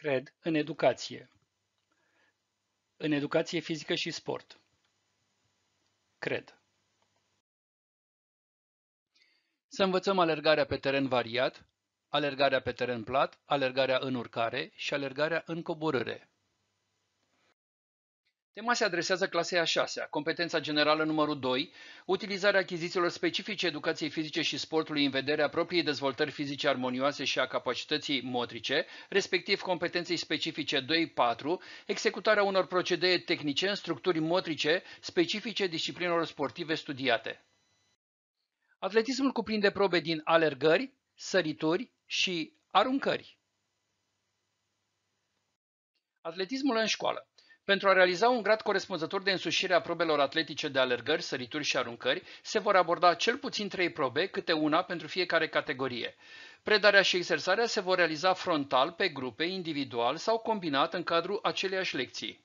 cred, în educație. În educație fizică și sport. Cred. Să învățăm alergarea pe teren variat, alergarea pe teren plat, alergarea în urcare și alergarea în coborâre. Tema se adresează clasei a 6 competența generală numărul 2, utilizarea achizițiilor specifice educației fizice și sportului în vederea propriei dezvoltări fizice armonioase și a capacității motrice, respectiv competenței specifice 2-4, executarea unor procedee tehnice în structuri motrice specifice disciplinelor sportive studiate. Atletismul cuprinde probe din alergări, sărituri și aruncări. Atletismul în școală pentru a realiza un grad corespunzător de însușire a probelor atletice de alergări, sărituri și aruncări, se vor aborda cel puțin trei probe, câte una pentru fiecare categorie. Predarea și exersarea se vor realiza frontal, pe grupe, individual sau combinat în cadrul aceleiași lecții.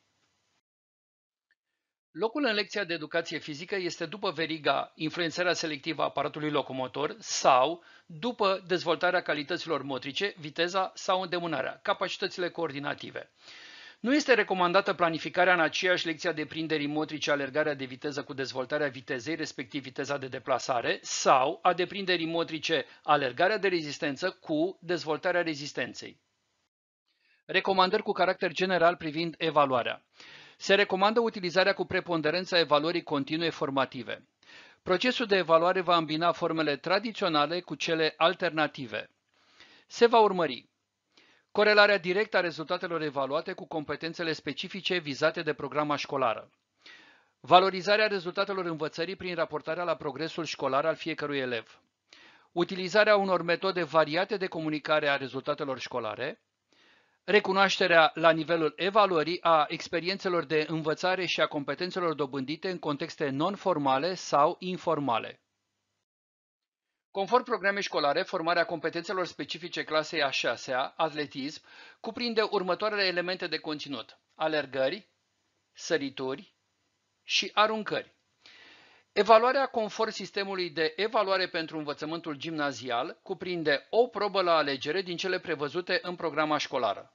Locul în lecția de educație fizică este după veriga influențarea selectivă a aparatului locomotor sau după dezvoltarea calităților motrice, viteza sau îndemânarea, capacitățile coordinative. Nu este recomandată planificarea în aceeași lecție a deprinderii motrice, alergarea de viteză cu dezvoltarea vitezei, respectiv viteza de deplasare, sau a deprinderii motrice, alergarea de rezistență cu dezvoltarea rezistenței. Recomandări cu caracter general privind evaluarea. Se recomandă utilizarea cu preponderența evaluării continue formative. Procesul de evaluare va îmbina formele tradiționale cu cele alternative. Se va urmări corelarea directă a rezultatelor evaluate cu competențele specifice vizate de programa școlară, valorizarea rezultatelor învățării prin raportarea la progresul școlar al fiecărui elev, utilizarea unor metode variate de comunicare a rezultatelor școlare, recunoașterea la nivelul evaluării a experiențelor de învățare și a competențelor dobândite în contexte non-formale sau informale. Conform programei școlare, formarea competențelor specifice clasei a 6-a, atletism, cuprinde următoarele elemente de conținut. Alergări, sărituri și aruncări. Evaluarea conform sistemului de evaluare pentru învățământul gimnazial cuprinde o probă la alegere din cele prevăzute în programa școlară.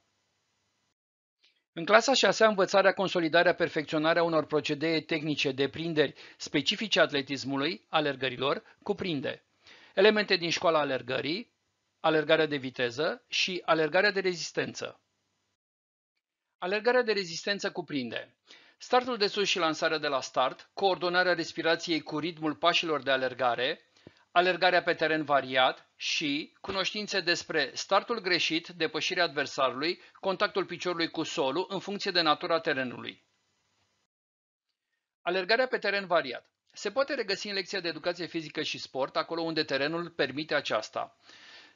În clasa 6 învățarea, consolidarea, perfecționarea unor procedee tehnice de prinderi specifice atletismului, alergărilor, cuprinde elemente din școala alergării, alergarea de viteză și alergarea de rezistență. Alergarea de rezistență cuprinde startul de sus și lansarea de la start, coordonarea respirației cu ritmul pașilor de alergare, alergarea pe teren variat și cunoștințe despre startul greșit, depășirea adversarului, contactul piciorului cu solul în funcție de natura terenului. Alergarea pe teren variat se poate regăsi în lecția de educație fizică și sport, acolo unde terenul permite aceasta.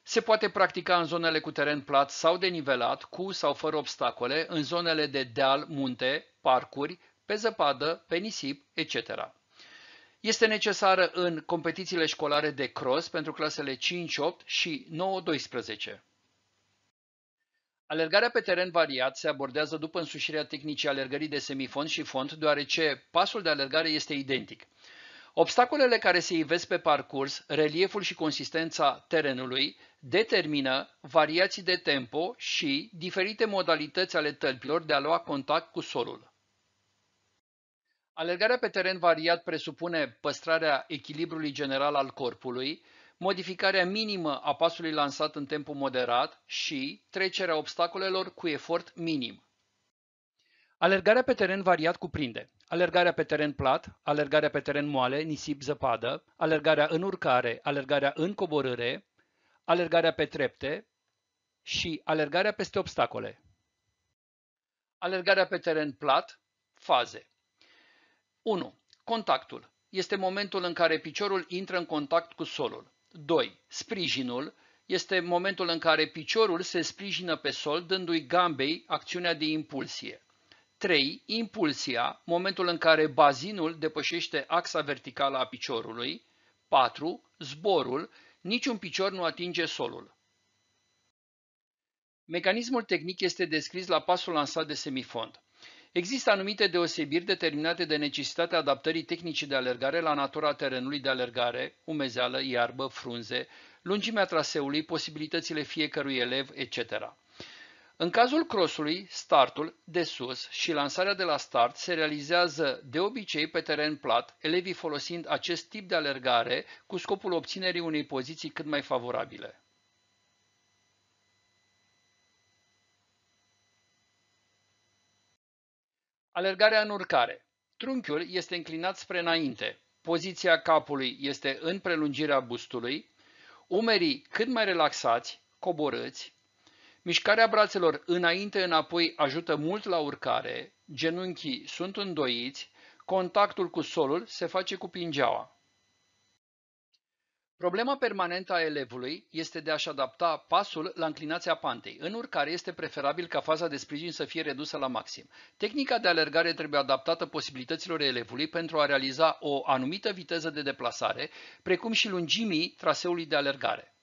Se poate practica în zonele cu teren plat sau denivelat, cu sau fără obstacole, în zonele de deal, munte, parcuri, pe zăpadă, pe nisip, etc. Este necesară în competițiile școlare de cross pentru clasele 5-8 și 9-12. Alergarea pe teren variat se abordează după însușirea tehnicii alergării de semifond și fond, deoarece pasul de alergare este identic. Obstacolele care se ivesc pe parcurs, relieful și consistența terenului determină variații de tempo și diferite modalități ale tălpilor de a lua contact cu solul. Alergarea pe teren variat presupune păstrarea echilibrului general al corpului, modificarea minimă a pasului lansat în tempo moderat și trecerea obstacolelor cu efort minim. Alergarea pe teren variat cuprinde alergarea pe teren plat, alergarea pe teren moale, nisip, zăpadă, alergarea în urcare, alergarea în coborâre, alergarea pe trepte și alergarea peste obstacole. Alergarea pe teren plat, faze. 1. Contactul. Este momentul în care piciorul intră în contact cu solul. 2. Sprijinul este momentul în care piciorul se sprijină pe sol, dându-i gambei acțiunea de impulsie. 3. Impulsia, momentul în care bazinul depășește axa verticală a piciorului. 4. Zborul, niciun picior nu atinge solul. Mecanismul tehnic este descris la pasul lansat de semifond. Există anumite deosebiri determinate de necesitatea adaptării tehnicii de alergare la natura terenului de alergare, umezeală, iarbă, frunze, lungimea traseului, posibilitățile fiecărui elev, etc. În cazul crossului, startul de sus și lansarea de la start se realizează de obicei pe teren plat, elevii folosind acest tip de alergare cu scopul obținerii unei poziții cât mai favorabile. Alergarea în urcare. Trunchiul este înclinat spre înainte. Poziția capului este în prelungirea bustului, umerii cât mai relaxați, coborâți, mișcarea brațelor înainte-înapoi ajută mult la urcare, genunchii sunt îndoiți, contactul cu solul se face cu pingeaua. Problema permanentă a elevului este de a-și adapta pasul la înclinația pantei, în urcare este preferabil ca faza de sprijin să fie redusă la maxim. Tehnica de alergare trebuie adaptată posibilităților elevului pentru a realiza o anumită viteză de deplasare, precum și lungimii traseului de alergare.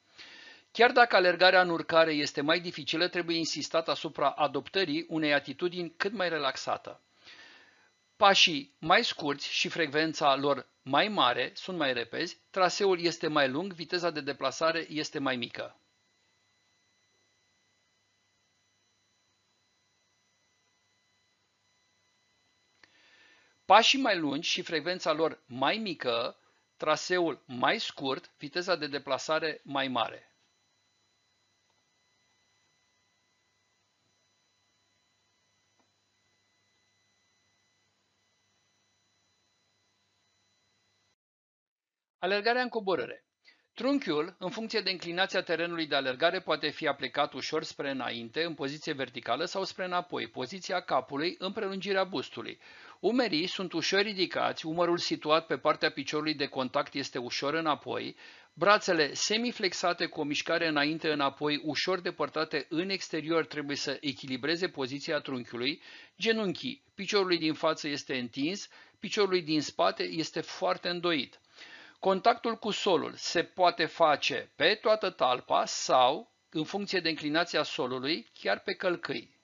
Chiar dacă alergarea în urcare este mai dificilă, trebuie insistat asupra adoptării unei atitudini cât mai relaxată. Pașii mai scurți și frecvența lor mai mare sunt mai repezi, traseul este mai lung, viteza de deplasare este mai mică. Pașii mai lungi și frecvența lor mai mică, traseul mai scurt, viteza de deplasare mai mare. Alergarea în coborâre. Trunchiul, în funcție de inclinația terenului de alergare, poate fi aplicat ușor spre înainte, în poziție verticală sau spre înapoi, poziția capului în prelungirea bustului. Umerii sunt ușor ridicați, umărul situat pe partea piciorului de contact este ușor înapoi, brațele semiflexate cu o mișcare înainte-înapoi ușor depărtate în exterior trebuie să echilibreze poziția trunchiului, genunchii piciorului din față este întins, piciorului din spate este foarte îndoit. Contactul cu solul se poate face pe toată talpa sau, în funcție de inclinația solului, chiar pe călcâi.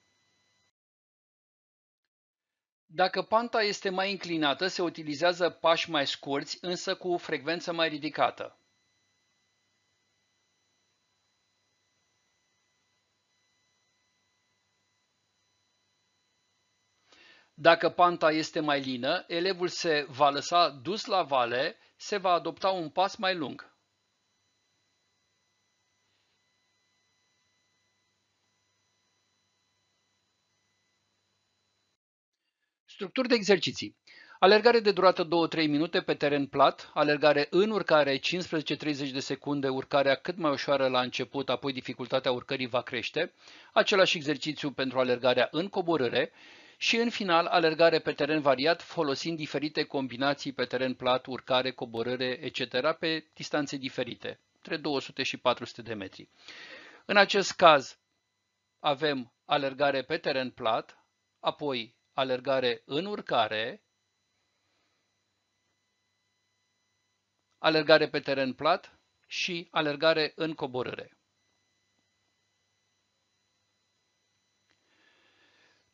Dacă panta este mai inclinată, se utilizează pași mai scurți, însă cu frecvență mai ridicată. Dacă panta este mai lină, elevul se va lăsa dus la vale se va adopta un pas mai lung. Structuri de exerciții. Alergare de durată 2-3 minute pe teren plat, alergare în urcare 15-30 de secunde, urcarea cât mai ușoară la început, apoi dificultatea urcării va crește, același exercițiu pentru alergarea în coborâre și în final alergare pe teren variat folosind diferite combinații pe teren plat, urcare, coborâre, etc. pe distanțe diferite, între 200 și 400 de metri. În acest caz avem alergare pe teren plat, apoi alergare în urcare, alergare pe teren plat și alergare în coborâre.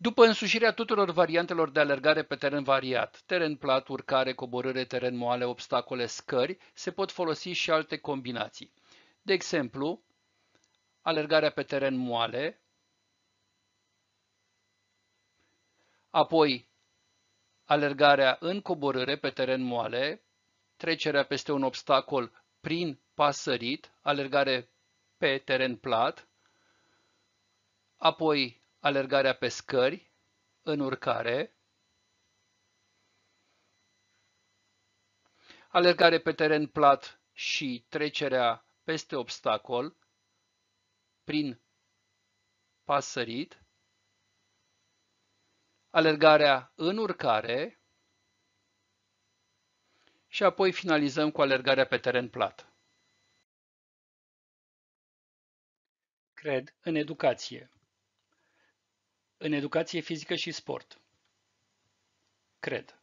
După însușirea tuturor variantelor de alergare pe teren variat, teren plat, urcare, coborâre, teren moale, obstacole, scări, se pot folosi și alte combinații. De exemplu, alergarea pe teren moale, apoi alergarea în coborâre pe teren moale, trecerea peste un obstacol prin pasărit, alergare pe teren plat, apoi alergarea pe scări, în urcare, alergare pe teren plat și trecerea peste obstacol prin pasărit, alergarea în urcare și apoi finalizăm cu alergarea pe teren plat. Cred în educație în educație fizică și sport. Cred.